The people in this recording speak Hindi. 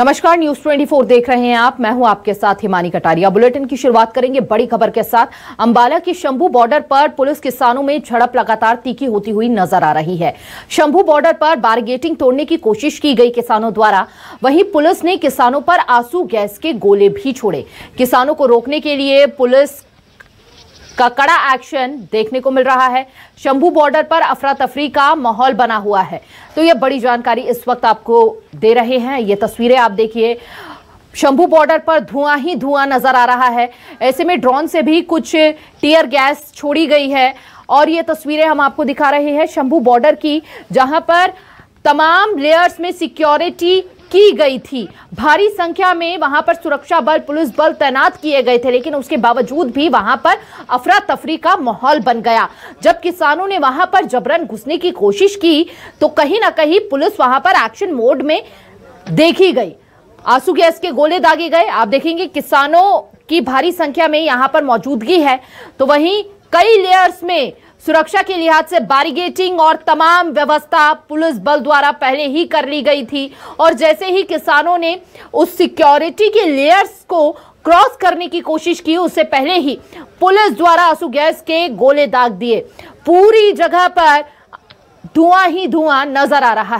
नमस्कार न्यूज 24 देख रहे हैं आप मैं हूं आपके साथ हिमानी कटारिया बुलेटिन की शुरुआत करेंगे बड़ी खबर के साथ अंबाला के शंभू बॉर्डर पर पुलिस किसानों में झड़प लगातार तीखी होती हुई नजर आ रही है शंभू बॉर्डर पर बारगेटिंग तोड़ने की कोशिश की गई किसानों द्वारा वहीं पुलिस ने किसानों पर आंसू गैस के गोले भी छोड़े किसानों को रोकने के लिए पुलिस का कड़ा एक्शन देखने को मिल रहा है शंभू बॉर्डर पर अफरा तफरी का माहौल बना हुआ है तो यह बड़ी जानकारी इस वक्त आपको दे रहे हैं ये तस्वीरें आप देखिए शंभू बॉर्डर पर धुआं ही धुआं नजर आ रहा है ऐसे में ड्रोन से भी कुछ टीयर गैस छोड़ी गई है और ये तस्वीरें हम आपको दिखा रहे हैं शंभू बॉर्डर की जहां पर तमाम लेयर्स में सिक्योरिटी की गई थी भारी संख्या में वहां पर सुरक्षा बल पुलिस बल तैनात किए गए थे लेकिन उसके बावजूद भी वहां पर अफरा तफरी का माहौल बन गया जब किसानों ने वहां पर जबरन घुसने की कोशिश की तो कहीं ना कहीं पुलिस वहां पर एक्शन मोड में देखी गई आंसू गैस के गोले दागे गए आप देखेंगे किसानों की भारी संख्या में यहाँ पर मौजूदगी है तो वहीं कई लेयर्स में सुरक्षा के लिहाज से बैरिगेटिंग और तमाम व्यवस्था पुलिस बल द्वारा पहले ही कर ली गई थी और जैसे ही किसानों ने उस सिक्योरिटी के लेयर्स को क्रॉस करने की कोशिश की उससे पहले ही पुलिस द्वारा आंसू गैस के गोले दाग दिए पूरी जगह पर धुआं ही धुआं नजर आ रहा